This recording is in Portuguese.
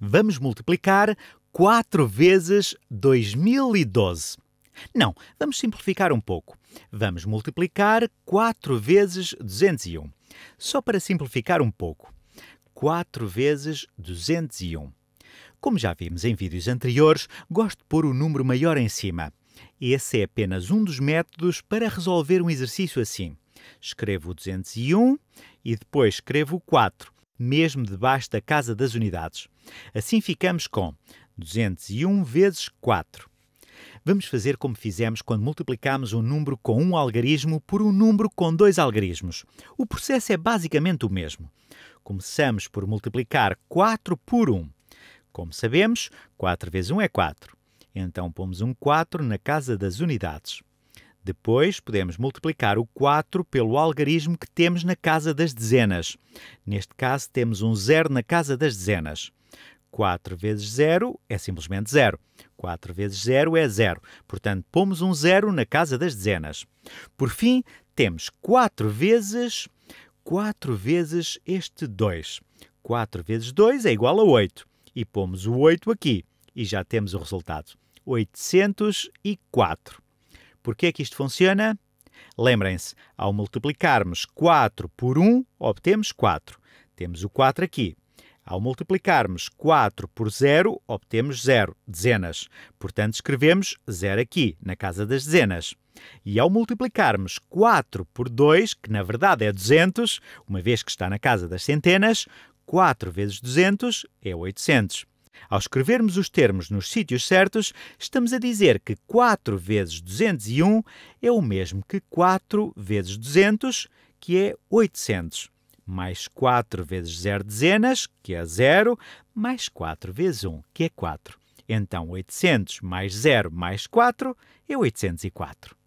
Vamos multiplicar 4 vezes 2012. Não, vamos simplificar um pouco. Vamos multiplicar 4 vezes 201. Só para simplificar um pouco. 4 vezes 201. Como já vimos em vídeos anteriores, gosto de pôr o número maior em cima. Esse é apenas um dos métodos para resolver um exercício assim. Escrevo 201 e depois escrevo 4 mesmo debaixo da Casa das Unidades. Assim ficamos com 201 vezes 4. Vamos fazer como fizemos quando multiplicamos um número com um algarismo por um número com dois algarismos. O processo é basicamente o mesmo. Começamos por multiplicar 4 por 1. Como sabemos, 4 vezes 1 é 4. Então pomos um 4 na casa das unidades. Depois, podemos multiplicar o 4 pelo algarismo que temos na casa das dezenas. Neste caso, temos um zero na casa das dezenas. 4 vezes 0 é simplesmente 0. 4 vezes 0 é 0. Portanto, pomos um 0 na casa das dezenas. Por fim, temos 4 vezes 4 vezes este 2. 4 vezes 2 é igual a 8. E pomos o 8 aqui. E já temos o resultado. 804. Por que é que isto funciona? Lembrem-se, ao multiplicarmos 4 por 1, obtemos 4. Temos o 4 aqui. Ao multiplicarmos 4 por 0, obtemos 0, dezenas. Portanto, escrevemos 0 aqui, na casa das dezenas. E ao multiplicarmos 4 por 2, que na verdade é 200, uma vez que está na casa das centenas, 4 vezes 200 é 800. Ao escrevermos os termos nos sítios certos, estamos a dizer que 4 vezes 201 é o mesmo que 4 vezes 200, que é 800, mais 4 vezes 0 dezenas, que é 0, mais 4 vezes 1, que é 4. Então, 800 mais 0 mais 4 é 804.